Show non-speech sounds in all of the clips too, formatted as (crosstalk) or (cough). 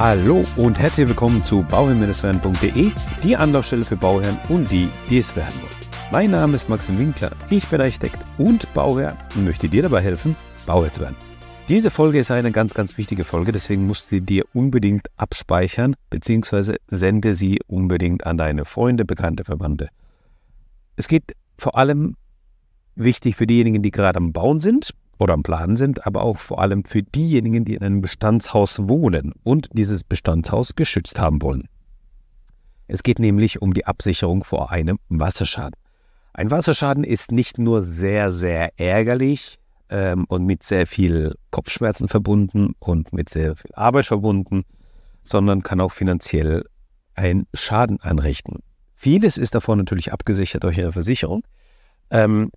Hallo und herzlich willkommen zu bauherrn-werden.de, die Anlaufstelle für Bauherren und die, die es werden wollen. Mein Name ist Maxim Winkler, ich bin Architekt und Bauherr und möchte dir dabei helfen, Bauherr zu werden. Diese Folge ist eine ganz, ganz wichtige Folge, deswegen musst du dir unbedingt abspeichern, beziehungsweise sende sie unbedingt an deine Freunde, Bekannte, Verwandte. Es geht vor allem wichtig für diejenigen, die gerade am Bauen sind, oder am Plan sind, aber auch vor allem für diejenigen, die in einem Bestandshaus wohnen und dieses Bestandshaus geschützt haben wollen. Es geht nämlich um die Absicherung vor einem Wasserschaden. Ein Wasserschaden ist nicht nur sehr, sehr ärgerlich ähm, und mit sehr viel Kopfschmerzen verbunden und mit sehr viel Arbeit verbunden, sondern kann auch finanziell einen Schaden anrichten. Vieles ist davon natürlich abgesichert durch Ihre Versicherung. Ähm,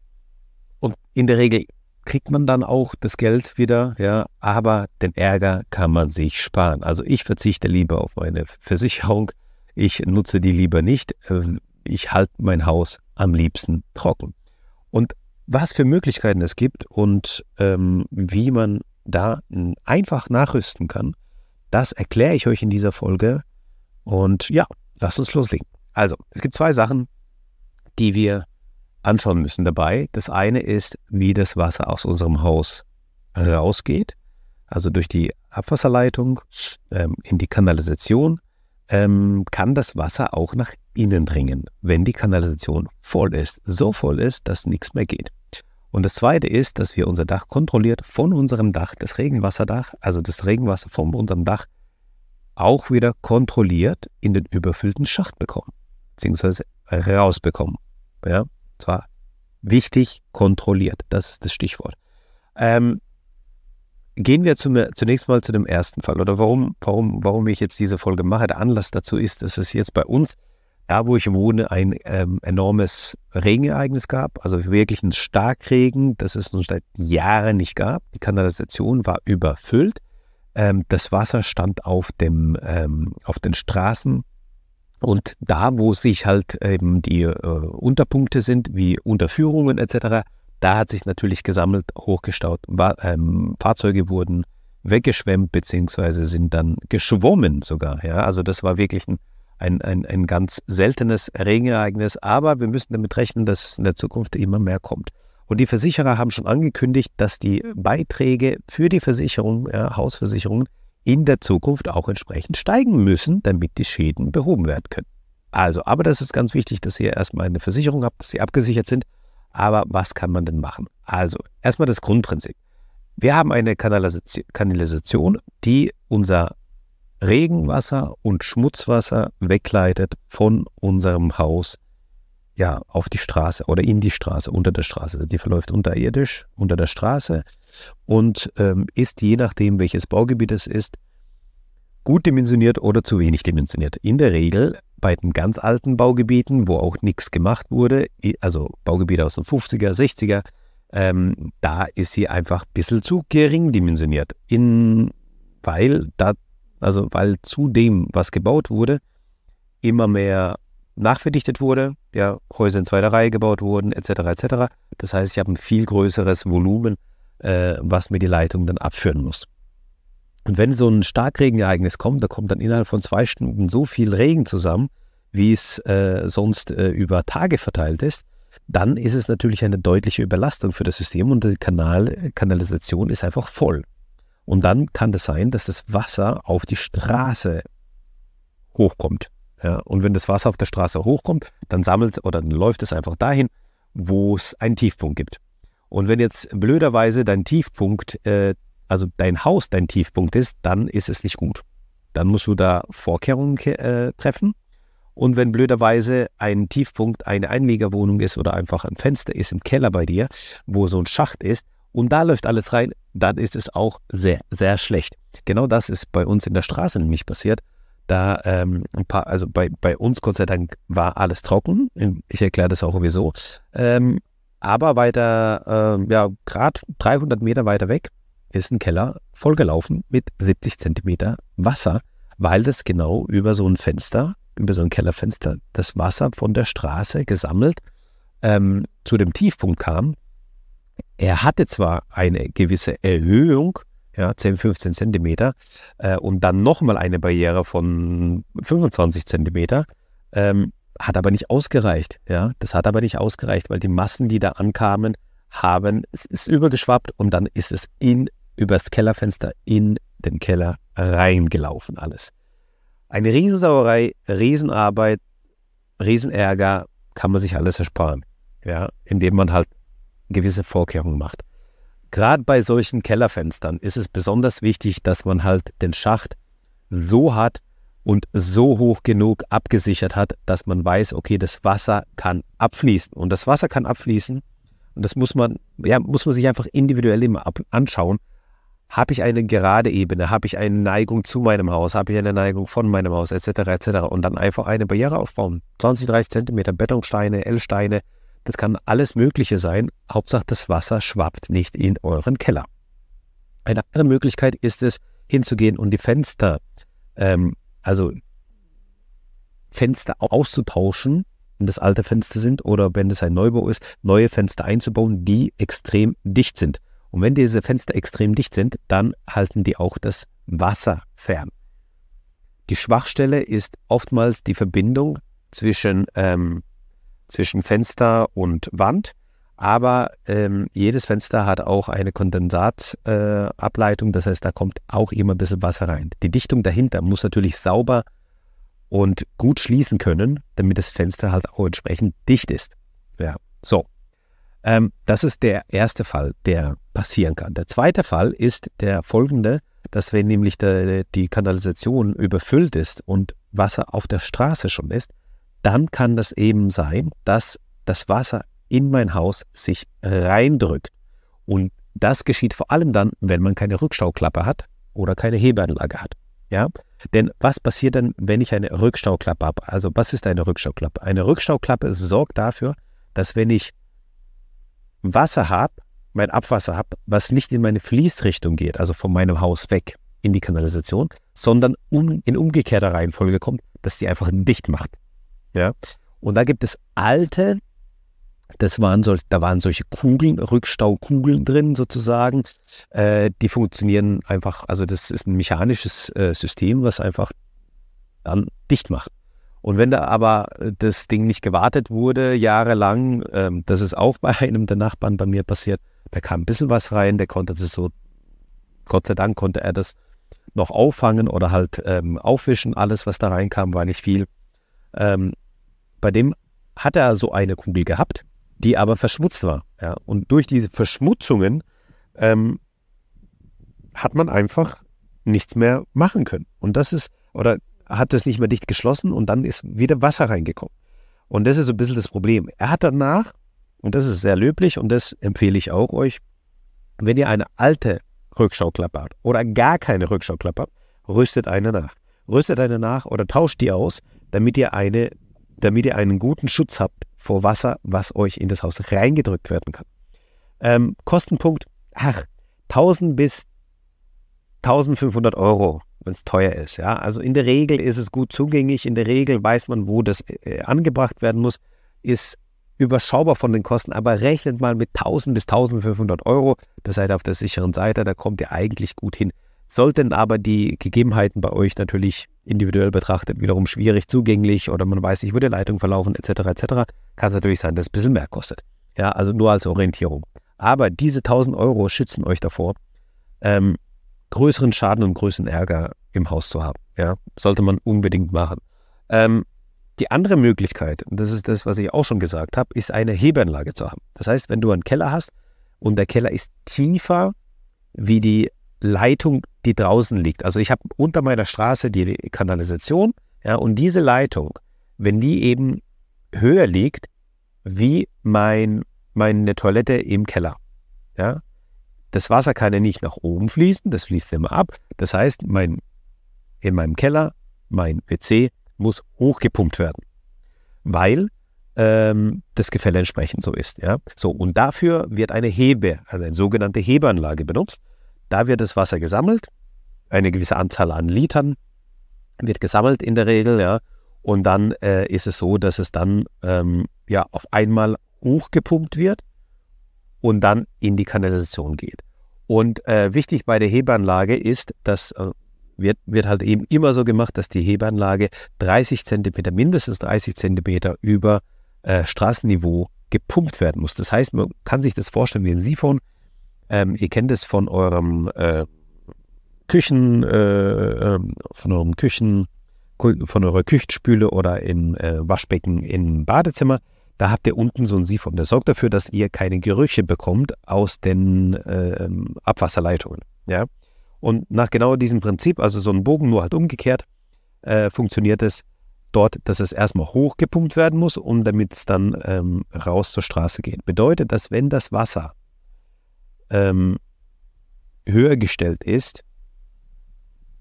und in der Regel kriegt man dann auch das Geld wieder, ja, aber den Ärger kann man sich sparen. Also ich verzichte lieber auf meine Versicherung, ich nutze die lieber nicht, ähm, ich halte mein Haus am liebsten trocken. Und was für Möglichkeiten es gibt und ähm, wie man da einfach nachrüsten kann, das erkläre ich euch in dieser Folge. Und ja, lasst uns loslegen. Also, es gibt zwei Sachen, die wir anschauen müssen dabei. Das eine ist, wie das Wasser aus unserem Haus rausgeht, also durch die Abwasserleitung ähm, in die Kanalisation, ähm, kann das Wasser auch nach innen dringen, wenn die Kanalisation voll ist, so voll ist, dass nichts mehr geht. Und das zweite ist, dass wir unser Dach kontrolliert von unserem Dach, das Regenwasserdach, also das Regenwasser von unserem Dach, auch wieder kontrolliert in den überfüllten Schacht bekommen, beziehungsweise äh, rausbekommen. Ja? zwar wichtig, kontrolliert. Das ist das Stichwort. Ähm, gehen wir zum, zunächst mal zu dem ersten Fall oder warum, warum, warum ich jetzt diese Folge mache. Der Anlass dazu ist, dass es jetzt bei uns, da wo ich wohne, ein ähm, enormes Regenereignis gab. Also wirklich ein Starkregen, das es nun seit Jahren nicht gab. Die Kanalisation war überfüllt. Ähm, das Wasser stand auf, dem, ähm, auf den Straßen. Und da, wo sich halt eben die äh, Unterpunkte sind, wie Unterführungen etc., da hat sich natürlich gesammelt, hochgestaut. War, ähm, Fahrzeuge wurden weggeschwemmt, beziehungsweise sind dann geschwommen sogar. Ja? Also das war wirklich ein, ein, ein, ein ganz seltenes Regenereignis, aber wir müssen damit rechnen, dass es in der Zukunft immer mehr kommt. Und die Versicherer haben schon angekündigt, dass die Beiträge für die Versicherung, ja, Hausversicherungen, in der Zukunft auch entsprechend steigen müssen, damit die Schäden behoben werden können. Also, aber das ist ganz wichtig, dass ihr erstmal eine Versicherung habt, dass sie abgesichert sind. Aber was kann man denn machen? Also, erstmal das Grundprinzip. Wir haben eine Kanalisation, die unser Regenwasser und Schmutzwasser wegleitet von unserem Haus ja, auf die Straße oder in die Straße, unter der Straße. Die verläuft unterirdisch, unter der Straße und ähm, ist je nachdem, welches Baugebiet es ist, gut dimensioniert oder zu wenig dimensioniert. In der Regel bei den ganz alten Baugebieten, wo auch nichts gemacht wurde, also Baugebiete aus den 50er, 60er, ähm, da ist sie einfach ein bisschen zu gering dimensioniert. In, weil da, also weil zu dem, was gebaut wurde, immer mehr nachverdichtet wurde, ja, Häuser in zweiter Reihe gebaut wurden, etc. etc. Das heißt, ich habe ein viel größeres Volumen äh, was mir die Leitung dann abführen muss. Und wenn so ein Starkregenereignis kommt, da kommt dann innerhalb von zwei Stunden so viel Regen zusammen, wie es äh, sonst äh, über Tage verteilt ist, dann ist es natürlich eine deutliche Überlastung für das System und die Kanal, Kanalisation ist einfach voll. Und dann kann es das sein, dass das Wasser auf die Straße hochkommt. Ja, und wenn das Wasser auf der Straße hochkommt, dann sammelt oder dann läuft es einfach dahin, wo es einen Tiefpunkt gibt. Und wenn jetzt blöderweise dein Tiefpunkt, äh, also dein Haus dein Tiefpunkt ist, dann ist es nicht gut. Dann musst du da Vorkehrungen äh, treffen. Und wenn blöderweise ein Tiefpunkt eine Einliegerwohnung ist oder einfach ein Fenster ist im Keller bei dir, wo so ein Schacht ist und da läuft alles rein, dann ist es auch sehr, sehr schlecht. Genau das ist bei uns in der Straße nämlich passiert. Da ähm, ein paar, also bei, bei uns Gott sei Dank war alles trocken. Ich erkläre das auch sowieso. Ähm, aber weiter, äh, ja, gerade 300 Meter weiter weg ist ein Keller vollgelaufen mit 70 Zentimeter Wasser, weil das genau über so ein Fenster, über so ein Kellerfenster, das Wasser von der Straße gesammelt ähm, zu dem Tiefpunkt kam. Er hatte zwar eine gewisse Erhöhung, ja, 10, 15 Zentimeter, äh, und dann nochmal eine Barriere von 25 Zentimeter, ähm, hat aber nicht ausgereicht. Ja, das hat aber nicht ausgereicht, weil die Massen, die da ankamen, haben, es ist übergeschwappt und dann ist es in, übers Kellerfenster in den Keller reingelaufen alles. Eine Riesensauerei, Riesenarbeit, Riesenärger kann man sich alles ersparen, ja, indem man halt gewisse Vorkehrungen macht. Gerade bei solchen Kellerfenstern ist es besonders wichtig, dass man halt den Schacht so hat, und so hoch genug abgesichert hat, dass man weiß, okay, das Wasser kann abfließen. Und das Wasser kann abfließen und das muss man, ja, muss man sich einfach individuell immer anschauen. Habe ich eine gerade Ebene? Habe ich eine Neigung zu meinem Haus? Habe ich eine Neigung von meinem Haus? Etc. etc. Und dann einfach eine Barriere aufbauen. 20, 30 Zentimeter Bettungssteine, L-Steine. Das kann alles Mögliche sein. Hauptsache, das Wasser schwappt nicht in euren Keller. Eine andere Möglichkeit ist es, hinzugehen und die Fenster ähm, also Fenster auszutauschen, wenn das alte Fenster sind oder wenn das ein Neubau ist, neue Fenster einzubauen, die extrem dicht sind. Und wenn diese Fenster extrem dicht sind, dann halten die auch das Wasser fern. Die Schwachstelle ist oftmals die Verbindung zwischen, ähm, zwischen Fenster und Wand. Aber ähm, jedes Fenster hat auch eine Kondensatableitung, äh, das heißt, da kommt auch immer ein bisschen Wasser rein. Die Dichtung dahinter muss natürlich sauber und gut schließen können, damit das Fenster halt auch entsprechend dicht ist. Ja, so. Ähm, das ist der erste Fall, der passieren kann. Der zweite Fall ist der folgende, dass wenn nämlich der, die Kanalisation überfüllt ist und Wasser auf der Straße schon ist, dann kann das eben sein, dass das Wasser in mein Haus sich reindrückt. Und das geschieht vor allem dann, wenn man keine Rückstauklappe hat oder keine Hebeanlage hat. Ja? Denn was passiert dann, wenn ich eine Rückstauklappe habe? Also was ist eine Rückstauklappe? Eine Rückstauklappe sorgt dafür, dass wenn ich Wasser habe, mein Abwasser habe, was nicht in meine Fließrichtung geht, also von meinem Haus weg in die Kanalisation, sondern um, in umgekehrter Reihenfolge kommt, dass die einfach dicht macht. Ja? Und da gibt es alte das waren solche, da waren solche Kugeln, Rückstaukugeln drin sozusagen. Äh, die funktionieren einfach, also das ist ein mechanisches äh, System, was einfach dann dicht macht. Und wenn da aber äh, das Ding nicht gewartet wurde, jahrelang, ähm, das ist auch (laughs) bei einem der Nachbarn bei mir passiert, da kam ein bisschen was rein, der konnte das so, Gott sei Dank konnte er das noch auffangen oder halt ähm, aufwischen. Alles, was da reinkam, war nicht viel. Ähm, bei dem hat er so eine Kugel gehabt die aber verschmutzt war. Ja? Und durch diese Verschmutzungen ähm, hat man einfach nichts mehr machen können. Und das ist, oder hat das nicht mehr dicht geschlossen und dann ist wieder Wasser reingekommen. Und das ist so ein bisschen das Problem. Er hat danach, und das ist sehr löblich und das empfehle ich auch euch, wenn ihr eine alte Rückschauklappe habt oder gar keine Rückschauklappe habt, rüstet eine nach. Rüstet eine nach oder tauscht die aus, damit ihr eine, damit ihr einen guten Schutz habt vor Wasser, was euch in das Haus reingedrückt werden kann. Ähm, Kostenpunkt, ach, 1000 bis 1500 Euro, wenn es teuer ist. Ja? Also in der Regel ist es gut zugänglich, in der Regel weiß man, wo das äh, äh angebracht werden muss, ist überschaubar von den Kosten, aber rechnet mal mit 1000 bis 1500 Euro, da seid ihr auf der sicheren Seite, da kommt ihr eigentlich gut hin. Sollten aber die Gegebenheiten bei euch natürlich individuell betrachtet wiederum schwierig zugänglich oder man weiß nicht, wo die Leitung verlaufen etc. etc., kann es natürlich sein, dass es ein bisschen mehr kostet. Ja, also nur als Orientierung. Aber diese 1000 Euro schützen euch davor, ähm, größeren Schaden und größeren Ärger im Haus zu haben. Ja, sollte man unbedingt machen. Ähm, die andere Möglichkeit, und das ist das, was ich auch schon gesagt habe, ist eine Hebeanlage zu haben. Das heißt, wenn du einen Keller hast und der Keller ist tiefer wie die Leitung, die draußen liegt. Also ich habe unter meiner Straße die Kanalisation ja, und diese Leitung, wenn die eben höher liegt, wie mein, meine Toilette im Keller. Ja? Das Wasser kann ja nicht nach oben fließen, das fließt immer ab. Das heißt, mein, in meinem Keller, mein WC muss hochgepumpt werden, weil ähm, das Gefälle entsprechend so ist. Ja? So, und dafür wird eine Hebe, also eine sogenannte Hebeanlage benutzt. Da wird das Wasser gesammelt, eine gewisse Anzahl an Litern wird gesammelt in der Regel, ja. Und dann äh, ist es so, dass es dann ähm, ja auf einmal hochgepumpt wird und dann in die Kanalisation geht. Und äh, wichtig bei der Hebeanlage ist, dass äh, wird, wird halt eben immer so gemacht, dass die Hebeanlage 30 Zentimeter, mindestens 30 Zentimeter über äh, Straßenniveau gepumpt werden muss. Das heißt, man kann sich das vorstellen wie ein Siphon. Ähm, ihr kennt es von eurem äh, Küchen, äh, ähm, von eurem Küchen, von eurer Küchenspüle oder im äh, Waschbecken im Badezimmer. Da habt ihr unten so ein Sieb und das sorgt dafür, dass ihr keine Gerüche bekommt aus den ähm, Abwasserleitungen. Ja? Und nach genau diesem Prinzip, also so ein Bogen nur halt umgekehrt, äh, funktioniert es dort, dass es erstmal hochgepumpt werden muss, um damit es dann ähm, raus zur Straße geht. Bedeutet, dass wenn das Wasser ähm, höher gestellt ist,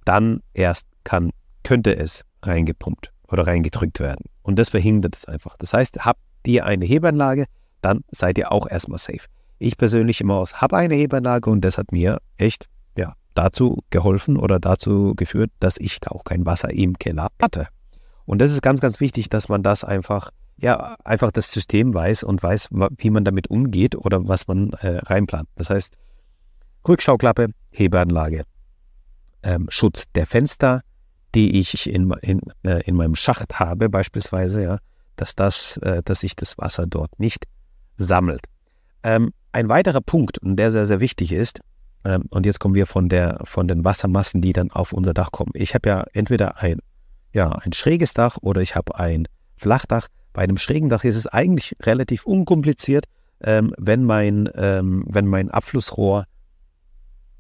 dann erst kann, könnte es reingepumpt oder reingedrückt werden. Und das verhindert es einfach. Das heißt, habt ihr eine Hebanlage, dann seid ihr auch erstmal safe. Ich persönlich im Haus habe eine Hebanlage und das hat mir echt ja, dazu geholfen oder dazu geführt, dass ich auch kein Wasser im Keller hatte. Und das ist ganz, ganz wichtig, dass man das einfach ja, einfach das System weiß und weiß, wie man damit umgeht oder was man äh, reinplant. Das heißt, Rückschauklappe, Hebeanlage, ähm, Schutz der Fenster, die ich in, in, äh, in meinem Schacht habe beispielsweise, ja, dass, das, äh, dass sich das Wasser dort nicht sammelt. Ähm, ein weiterer Punkt, und der sehr, sehr wichtig ist, ähm, und jetzt kommen wir von, der, von den Wassermassen, die dann auf unser Dach kommen. Ich habe ja entweder ein, ja, ein schräges Dach oder ich habe ein Flachdach. Bei einem schrägen Dach ist es eigentlich relativ unkompliziert, ähm, wenn, mein, ähm, wenn mein Abflussrohr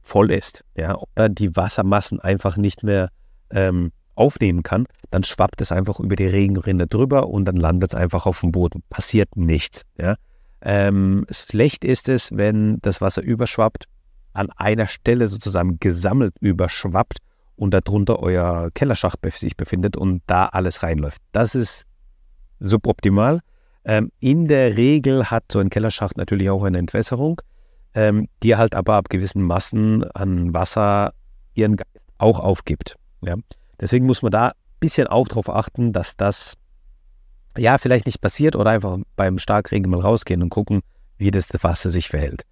voll ist ja, oder die Wassermassen einfach nicht mehr ähm, aufnehmen kann, dann schwappt es einfach über die Regenrinne drüber und dann landet es einfach auf dem Boden. Passiert nichts. Ja. Ähm, schlecht ist es, wenn das Wasser überschwappt, an einer Stelle sozusagen gesammelt überschwappt und darunter euer Kellerschacht sich befindet und da alles reinläuft. Das ist suboptimal. Ähm, in der Regel hat so ein Kellerschacht natürlich auch eine Entwässerung, ähm, die halt aber ab gewissen Massen an Wasser ihren Geist auch aufgibt. Ja? Deswegen muss man da ein bisschen auch darauf achten, dass das ja vielleicht nicht passiert oder einfach beim Starkregen mal rausgehen und gucken, wie das Wasser sich verhält.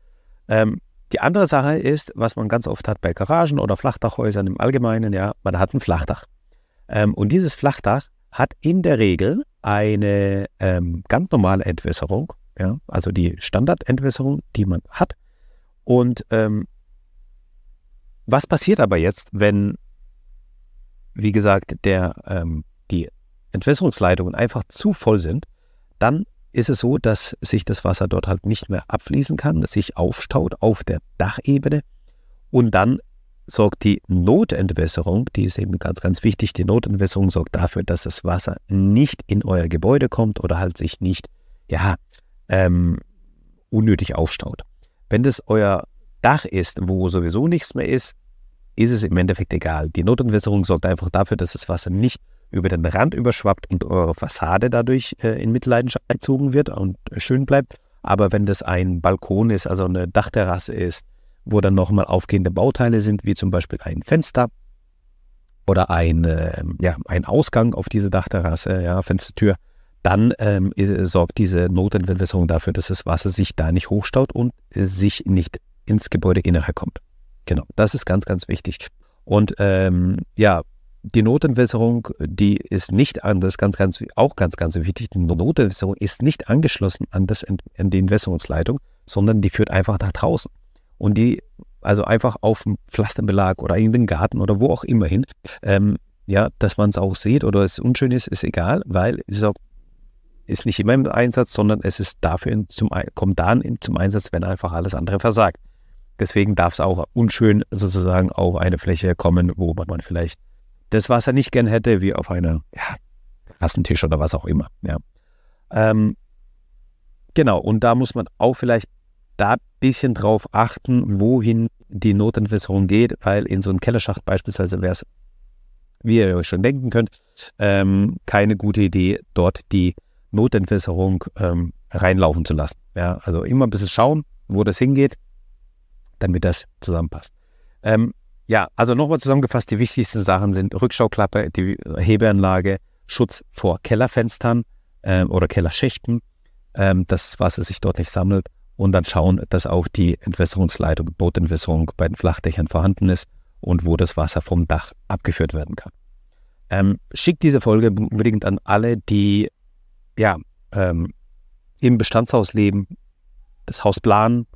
Ähm, die andere Sache ist, was man ganz oft hat bei Garagen oder Flachdachhäusern im Allgemeinen, ja, man hat ein Flachdach. Ähm, und dieses Flachdach hat in der Regel eine ähm, ganz normale Entwässerung, ja, also die Standardentwässerung, die man hat. Und ähm, was passiert aber jetzt, wenn, wie gesagt, der, ähm, die Entwässerungsleitungen einfach zu voll sind? Dann ist es so, dass sich das Wasser dort halt nicht mehr abfließen kann, dass sich aufstaut auf der Dachebene und dann sorgt die Notentwässerung, die ist eben ganz, ganz wichtig, die Notentwässerung sorgt dafür, dass das Wasser nicht in euer Gebäude kommt oder halt sich nicht, ja, ähm, unnötig aufstaut. Wenn das euer Dach ist, wo sowieso nichts mehr ist, ist es im Endeffekt egal. Die Notentwässerung sorgt einfach dafür, dass das Wasser nicht über den Rand überschwappt und eure Fassade dadurch äh, in Mitleidenschaft gezogen wird und schön bleibt. Aber wenn das ein Balkon ist, also eine Dachterrasse ist, wo dann nochmal aufgehende Bauteile sind, wie zum Beispiel ein Fenster oder ein, äh, ja, ein Ausgang auf diese Dachterrasse, ja, Fenstertür, dann ähm, äh, sorgt diese Notentwässerung dafür, dass das Wasser sich da nicht hochstaut und äh, sich nicht ins Gebäudeinnere kommt. Genau, das ist ganz, ganz wichtig. Und ähm, ja, die Notentwässerung, die ist nicht an, das ist ganz, ganz, auch ganz, ganz wichtig, die Notentwässerung ist nicht angeschlossen an, das, an die Entwässerungsleitung, sondern die führt einfach nach draußen und die also einfach auf dem Pflasterbelag oder in den Garten oder wo auch immer hin, ähm, ja, dass man es auch sieht oder es unschön ist, ist egal, weil es ist, nicht immer im Einsatz, sondern es ist dafür zum, kommt dann zum Einsatz, wenn einfach alles andere versagt. Deswegen darf es auch unschön sozusagen auf eine Fläche kommen, wo man vielleicht das Wasser nicht gern hätte, wie auf einem ja, Rassentisch oder was auch immer. Ja. Ähm, genau, und da muss man auch vielleicht, da bisschen drauf achten, wohin die Notinvestition geht, weil in so einem Kellerschacht beispielsweise wäre es, wie ihr euch schon denken könnt, ähm, keine gute Idee, dort die Notentwässerung ähm, reinlaufen zu lassen. Ja, also immer ein bisschen schauen, wo das hingeht, damit das zusammenpasst. Ähm, ja, also nochmal zusammengefasst, die wichtigsten Sachen sind Rückschauklappe, die Hebeanlage, Schutz vor Kellerfenstern ähm, oder Kellerschächten, ähm, dass Wasser sich dort nicht sammelt und dann schauen, dass auch die Entwässerungsleitung, Notentwässerung bei den Flachdächern vorhanden ist und wo das Wasser vom Dach abgeführt werden kann. Ähm, schickt diese Folge unbedingt an alle, die ja, ähm, im Bestandshaus leben, das Haus planen,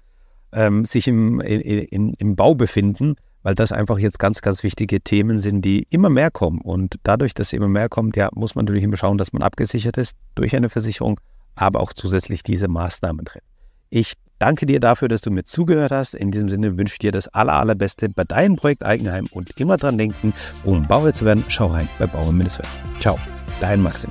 ähm, sich im, in, im Bau befinden, weil das einfach jetzt ganz, ganz wichtige Themen sind, die immer mehr kommen. Und dadurch, dass sie immer mehr kommt, ja, muss man natürlich immer schauen, dass man abgesichert ist durch eine Versicherung, aber auch zusätzlich diese Maßnahmen treffen. Ich danke dir dafür, dass du mir zugehört hast. In diesem Sinne wünsche ich dir das aller, allerbeste bei deinem Projekt Eigenheim und immer dran denken, um Bauherr zu werden. Schau rein bei Bauer Mindestwert. Ciao, dein Maxim.